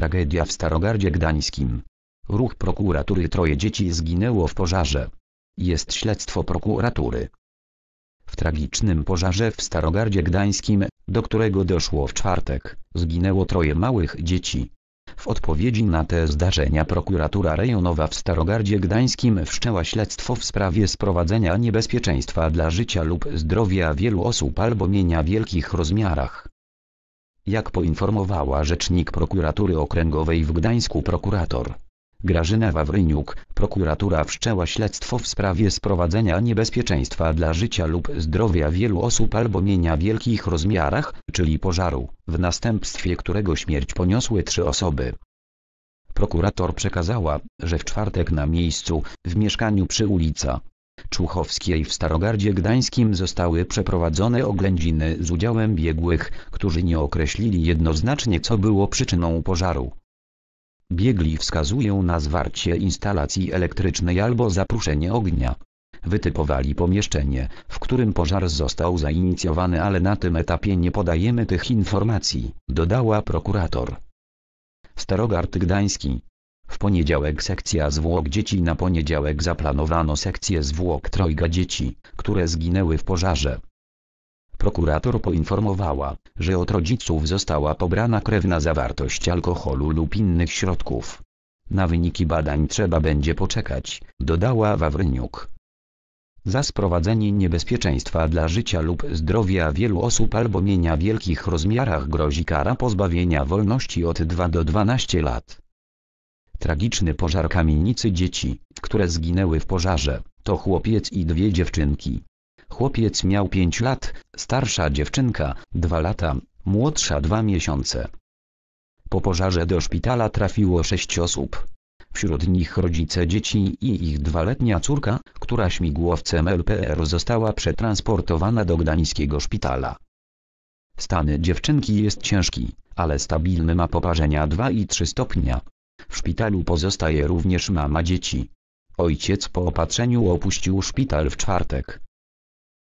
Tragedia w Starogardzie Gdańskim. Ruch prokuratury troje dzieci zginęło w pożarze. Jest śledztwo prokuratury. W tragicznym pożarze w Starogardzie Gdańskim, do którego doszło w czwartek, zginęło troje małych dzieci. W odpowiedzi na te zdarzenia prokuratura rejonowa w Starogardzie Gdańskim wszczęła śledztwo w sprawie sprowadzenia niebezpieczeństwa dla życia lub zdrowia wielu osób albo mienia wielkich rozmiarach. Jak poinformowała rzecznik prokuratury okręgowej w Gdańsku prokurator Grażyna Wawryniuk, prokuratura wszczęła śledztwo w sprawie sprowadzenia niebezpieczeństwa dla życia lub zdrowia wielu osób albo mienia w wielkich rozmiarach, czyli pożaru, w następstwie którego śmierć poniosły trzy osoby. Prokurator przekazała, że w czwartek na miejscu, w mieszkaniu przy ulica Człuchowskiej w Starogardzie Gdańskim zostały przeprowadzone oględziny z udziałem biegłych, którzy nie określili jednoznacznie co było przyczyną pożaru. Biegli wskazują na zwarcie instalacji elektrycznej albo zapruszenie ognia. Wytypowali pomieszczenie, w którym pożar został zainicjowany ale na tym etapie nie podajemy tych informacji, dodała prokurator. Starogard Gdański w poniedziałek sekcja zwłok dzieci na poniedziałek zaplanowano sekcję zwłok trojga dzieci, które zginęły w pożarze. Prokurator poinformowała, że od rodziców została pobrana krewna zawartość alkoholu lub innych środków. Na wyniki badań trzeba będzie poczekać, dodała Wawryniuk. Za sprowadzenie niebezpieczeństwa dla życia lub zdrowia wielu osób albo mienia wielkich rozmiarach grozi kara pozbawienia wolności od 2 do 12 lat. Tragiczny pożar kamienicy dzieci, które zginęły w pożarze, to chłopiec i dwie dziewczynki. Chłopiec miał 5 lat, starsza dziewczynka 2 lata, młodsza 2 miesiące. Po pożarze do szpitala trafiło 6 osób. Wśród nich rodzice dzieci i ich dwaletnia córka, która śmigłowcem LPR została przetransportowana do gdańskiego szpitala. Stan dziewczynki jest ciężki, ale stabilny ma poparzenia 2 i 3 stopnia. W szpitalu pozostaje również mama dzieci. Ojciec po opatrzeniu opuścił szpital w czwartek.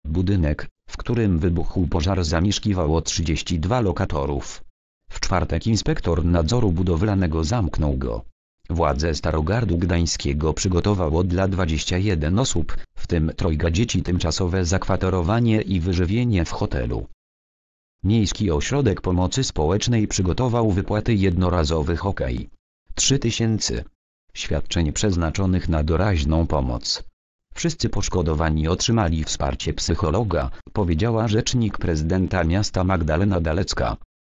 Budynek, w którym wybuchł pożar zamieszkiwało 32 lokatorów. W czwartek inspektor nadzoru budowlanego zamknął go. Władze Starogardu Gdańskiego przygotowało dla 21 osób, w tym trojga dzieci tymczasowe zakwaterowanie i wyżywienie w hotelu. Miejski Ośrodek Pomocy Społecznej przygotował wypłaty jednorazowych okej. 3000 świadczeń przeznaczonych na doraźną pomoc. Wszyscy poszkodowani otrzymali wsparcie psychologa, powiedziała rzecznik prezydenta miasta Magdalena Dalecka.